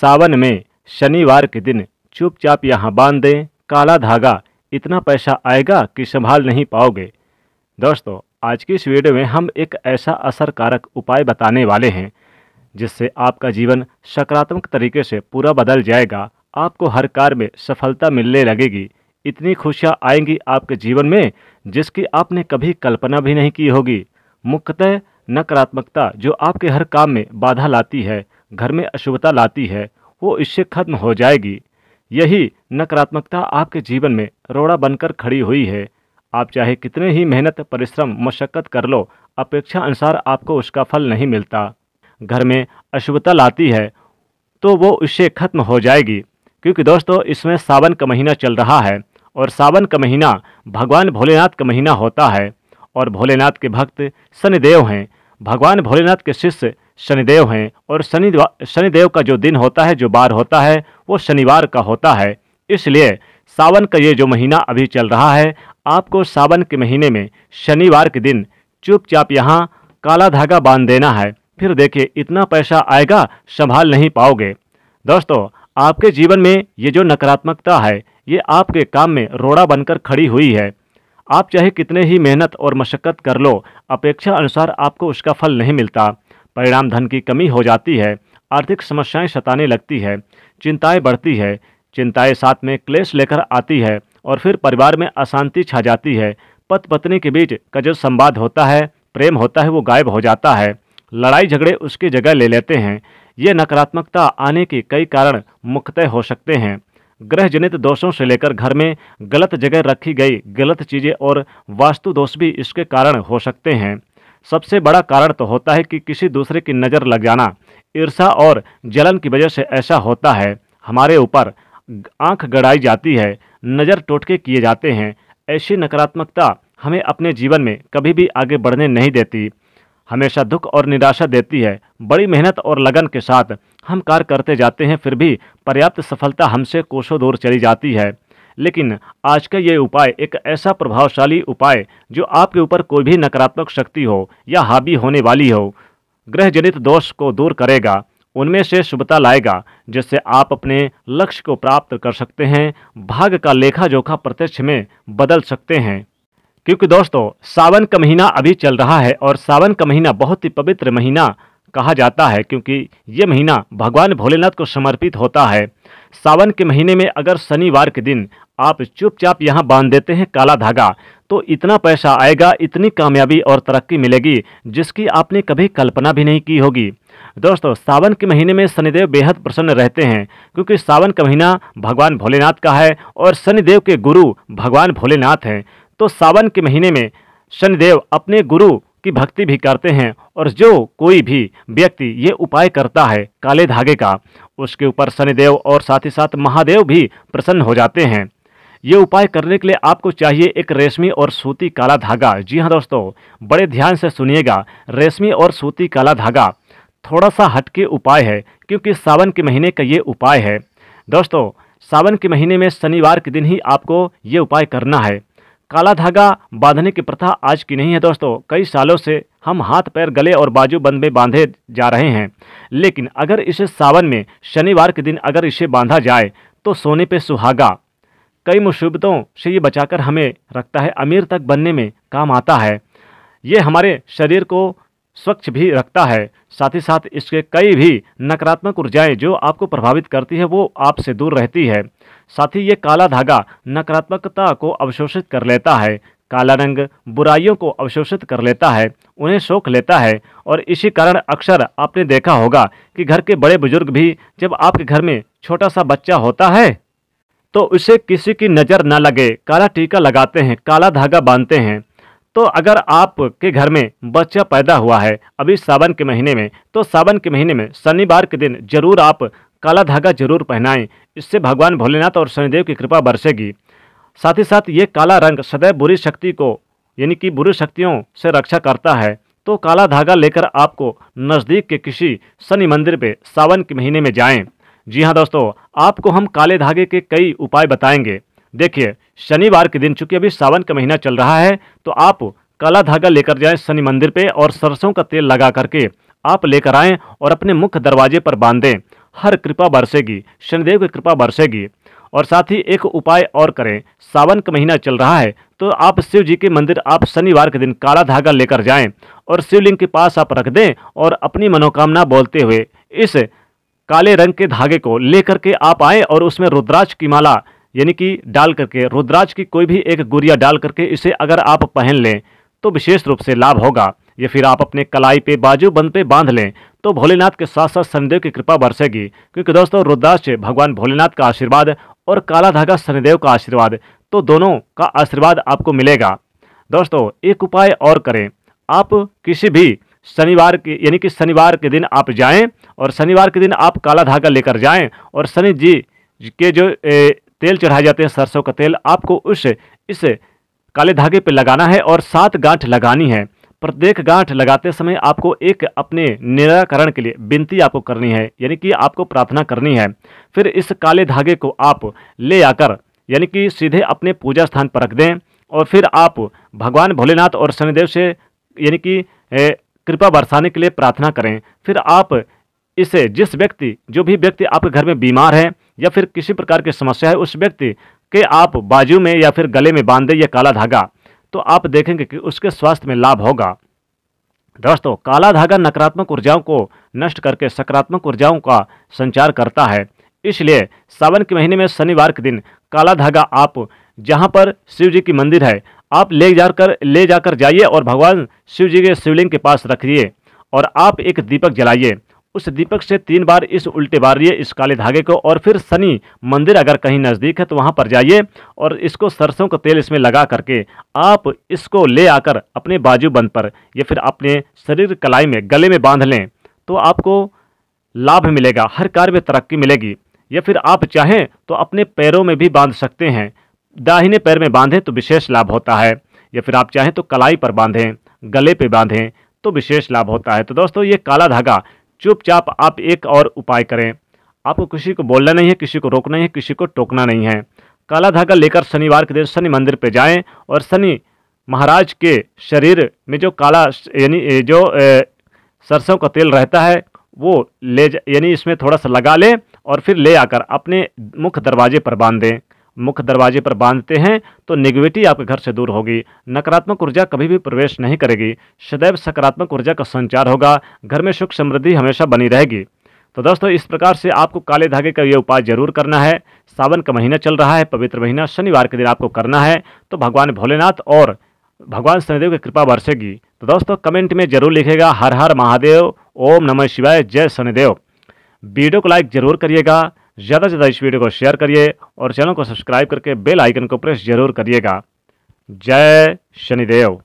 सावन में शनिवार के दिन चुपचाप यहाँ बांध दें काला धागा इतना पैसा आएगा कि संभाल नहीं पाओगे दोस्तों आज की इस वीडियो में हम एक ऐसा असरकारक उपाय बताने वाले हैं जिससे आपका जीवन सकारात्मक तरीके से पूरा बदल जाएगा आपको हर कार्य में सफलता मिलने लगेगी इतनी खुशियाँ आएंगी आपके जीवन में जिसकी आपने कभी कल्पना भी नहीं की होगी मुख्यतः नकारात्मकता जो आपके हर काम में बाधा लाती है घर में अशुभता लाती है वो इससे खत्म हो जाएगी यही नकारात्मकता आपके जीवन में रोड़ा बनकर खड़ी हुई है आप चाहे कितने ही मेहनत परिश्रम मशक्क़त कर लो अपेक्षा अनुसार आपको उसका फल नहीं मिलता घर में अशुभता लाती है तो वो इससे खत्म हो जाएगी क्योंकि दोस्तों इसमें सावन का महीना चल रहा है और सावन का महीना भगवान भोलेनाथ का महीना होता है और भोलेनाथ के भक्त शनिदेव हैं भगवान भोलेनाथ के शिष्य शनिदेव हैं और शनि शनिदेव का जो दिन होता है जो बार होता है वो शनिवार का होता है इसलिए सावन का ये जो महीना अभी चल रहा है आपको सावन के महीने में शनिवार के दिन चुपचाप यहाँ काला धागा बांध देना है फिर देखिए इतना पैसा आएगा संभाल नहीं पाओगे दोस्तों आपके जीवन में ये जो नकारात्मकता है ये आपके काम में रोड़ा बनकर खड़ी हुई है आप चाहे कितने ही मेहनत और मशक्क़त कर लो अपेक्षा अनुसार आपको उसका फल नहीं मिलता परिणाम धन की कमी हो जाती है आर्थिक समस्याएं सताने लगती है चिंताएं बढ़ती है चिंताएं साथ में क्लेश लेकर आती है और फिर परिवार में अशांति छा जाती है पत पत्नी के बीच का जो संवाद होता है प्रेम होता है वो गायब हो जाता है लड़ाई झगड़े उसकी जगह ले लेते हैं ये नकारात्मकता आने के कई कारण मुख्यतः हो सकते हैं ग्रह जनित दोषों से लेकर घर में गलत जगह रखी गई गलत चीज़ें और वास्तु दोष भी इसके कारण हो सकते हैं सबसे बड़ा कारण तो होता है कि किसी दूसरे की नज़र लग जाना ईर्षा और जलन की वजह से ऐसा होता है हमारे ऊपर आंख गड़ाई जाती है नज़र टोटके किए जाते हैं ऐसी नकारात्मकता हमें अपने जीवन में कभी भी आगे बढ़ने नहीं देती हमेशा दुख और निराशा देती है बड़ी मेहनत और लगन के साथ हम कार्य करते जाते हैं फिर भी पर्याप्त सफलता हमसे कोसों दूर चली जाती है लेकिन आज का ये उपाय एक ऐसा प्रभावशाली उपाय जो आपके ऊपर कोई भी नकारात्मक शक्ति हो या हावी होने वाली हो ग्रहजनित दोष को दूर करेगा उनमें से शुभता लाएगा जिससे आप अपने लक्ष्य को प्राप्त कर सकते हैं भाग का लेखा जोखा प्रत्यक्ष में बदल सकते हैं क्योंकि दोस्तों सावन का महीना अभी चल रहा है और सावन का महीना बहुत ही पवित्र महीना कहा जाता है क्योंकि ये महीना भगवान भोलेनाथ को समर्पित होता है सावन के महीने में अगर शनिवार के दिन आप चुपचाप यहाँ बांध देते हैं काला धागा तो इतना पैसा आएगा इतनी कामयाबी और तरक्की मिलेगी जिसकी आपने कभी कल्पना भी नहीं की होगी दोस्तों सावन के महीने में शनिदेव बेहद प्रसन्न रहते हैं क्योंकि सावन का महीना भगवान भोलेनाथ का है और शनिदेव के गुरु भगवान भोलेनाथ हैं तो सावन के महीने में शनिदेव अपने गुरु की भक्ति भी करते हैं और जो कोई भी व्यक्ति ये उपाय करता है काले धागे का उसके ऊपर शनिदेव और साथ ही साथ महादेव भी प्रसन्न हो जाते हैं ये उपाय करने के लिए आपको चाहिए एक रेशमी और सूती काला धागा जी हाँ दोस्तों बड़े ध्यान से सुनिएगा रेशमी और सूती काला धागा थोड़ा सा हटके उपाय है क्योंकि सावन के महीने का ये उपाय है दोस्तों सावन के महीने में शनिवार के दिन ही आपको ये उपाय करना है काला धागा बांधने की प्रथा आज की नहीं है दोस्तों कई सालों से हम हाथ पैर गले और बाजू बंद में बांधे जा रहे हैं लेकिन अगर इसे सावन में शनिवार के दिन अगर इसे बांधा जाए तो सोने पे सुहागा कई मुसीबतों से ये बचाकर हमें रखता है अमीर तक बनने में काम आता है ये हमारे शरीर को स्वच्छ भी रखता है साथ ही साथ इसके कई भी नकारात्मक ऊर्जाएं जो आपको प्रभावित करती है वो आपसे दूर रहती है साथ ही ये काला धागा नकारात्मकता को अवशोषित कर लेता है काला रंग बुराइयों को अवशोषित कर लेता है उन्हें शोक लेता है और इसी कारण अक्सर आपने देखा होगा कि घर के बड़े बुजुर्ग भी जब आपके घर में छोटा सा बच्चा होता है तो उसे किसी की नज़र न लगे काला टीका लगाते हैं काला धागा बांधते हैं तो अगर आपके घर में बच्चा पैदा हुआ है अभी सावन के महीने में तो सावन के महीने में शनिवार के दिन जरूर आप काला धागा जरूर पहनाएं इससे भगवान भोलेनाथ और शनिदेव की कृपा बरसेगी साथ ही साथ ये काला रंग सदैव बुरी शक्ति को यानी कि बुरी शक्तियों से रक्षा करता है तो काला धागा लेकर आपको नज़दीक के किसी शनि मंदिर पर सावन के महीने में जाएँ जी हाँ दोस्तों आपको हम काले धागे के कई उपाय बताएंगे देखिए शनिवार के दिन चूंकि अभी सावन का महीना चल रहा है तो आप काला धागा लेकर जाएं शनि मंदिर पे और सरसों का तेल लगा करके आप लेकर आएं और अपने मुख्य दरवाजे पर बांध दें हर कृपा बरसेगी शनिदेव की कृपा बरसेगी और साथ ही एक उपाय और करें सावन का महीना चल रहा है तो आप शिव जी के मंदिर आप शनिवार के दिन काला धागा लेकर जाएं और शिवलिंग के पास आप रख दें और अपनी मनोकामना बोलते हुए इस काले रंग के धागे को लेकर के आप आए और उसमें रुद्राक्ष की माला यानी कि डाल करके रुद्राज की कोई भी एक गुड़िया डाल करके इसे अगर आप पहन लें तो विशेष रूप से लाभ होगा या फिर आप अपने कलाई पे बाजू बंद पे बांध लें तो भोलेनाथ के साथ साथ शनिदेव की कृपा बरसेगी क्योंकि दोस्तों से भगवान भोलेनाथ का आशीर्वाद और काला धागा शनिदेव का आशीर्वाद तो दोनों का आशीर्वाद आपको मिलेगा दोस्तों एक उपाय और करें आप किसी भी शनिवार के यानी कि शनिवार के दिन आप जाएं और शनिवार के दिन आप काला धागा लेकर जाएं और शनि जी के जो तेल चढ़ाए जाते हैं सरसों का तेल आपको उस इस काले धागे पर लगाना है और सात गांठ लगानी है प्रत्येक गांठ लगाते समय आपको एक अपने निराकरण के लिए विनती आपको करनी है यानी कि आपको प्रार्थना करनी है फिर इस काले धागे को आप ले आकर यानी कि सीधे अपने पूजा स्थान पर रख दें और फिर आप भगवान भोलेनाथ और शनिदेव से यानी कि कृपा बरसाने के लिए प्रार्थना करें फिर आप इसे जिस व्यक्ति जो भी व्यक्ति आपके घर में बीमार है या फिर किसी प्रकार की समस्या है उस व्यक्ति के आप बाजू में या फिर गले में बांध दें यह काला धागा तो आप देखेंगे कि उसके स्वास्थ्य में लाभ होगा दोस्तों काला धागा नकारात्मक ऊर्जाओं को नष्ट करके सकारात्मक ऊर्जाओं का संचार करता है इसलिए सावन के महीने में शनिवार के दिन काला धागा आप जहाँ पर शिव जी की मंदिर है आप ले जाकर ले जाकर जाइए और भगवान शिव जी के शिवलिंग के पास रखिए और आप एक दीपक जलाइए उस दीपक से तीन बार इस उल्टे बारिए इस काले धागे को और फिर शनि मंदिर अगर कहीं नज़दीक है तो वहाँ पर जाइए और इसको सरसों का तेल इसमें लगा करके आप इसको ले आकर अपने बाजू बंद पर या फिर अपने शरीर कलाई में गले में बांध लें तो आपको लाभ मिलेगा हर कार्य में तरक्की मिलेगी या फिर आप चाहें तो अपने पैरों में भी बांध सकते हैं दाहिने पैर में बांधें तो विशेष लाभ होता है या फिर आप चाहें तो कलाई पर बांधें गले पर बांधें तो विशेष लाभ होता है तो दोस्तों ये काला धागा चुपचाप आप एक और उपाय करें आपको किसी को बोलना नहीं है किसी को रोकना नहीं है किसी को टोकना नहीं है काला धागा लेकर शनिवार के दिन शनि मंदिर पर जाएं और शनि महाराज के शरीर में जो काला यानी जो सरसों का तेल रहता है वो ले यानी इसमें थोड़ा सा लगा लें और फिर ले आकर अपने मुख्य दरवाजे पर बांध दें मुख्य दरवाजे पर बांधते हैं तो निगेटिव आपके घर से दूर होगी नकारात्मक ऊर्जा कभी भी प्रवेश नहीं करेगी सदैव सकारात्मक ऊर्जा का संचार होगा घर में सुख समृद्धि हमेशा बनी रहेगी तो दोस्तों इस प्रकार से आपको काले धागे का ये उपाय जरूर करना है सावन का महीना चल रहा है पवित्र महीना शनिवार के दिन आपको करना है तो भगवान भोलेनाथ और भगवान शनिदेव की कृपा बरसेगी तो दोस्तों कमेंट में जरूर लिखेगा हर हर महादेव ओम नमः शिवाय जय शनिदेव वीडियो को लाइक जरूर करिएगा ज़्यादा से ज़्यादा इस वीडियो को शेयर करिए और चैनल को सब्सक्राइब करके बेल आइकन को प्रेस जरूर करिएगा जय शनिदेव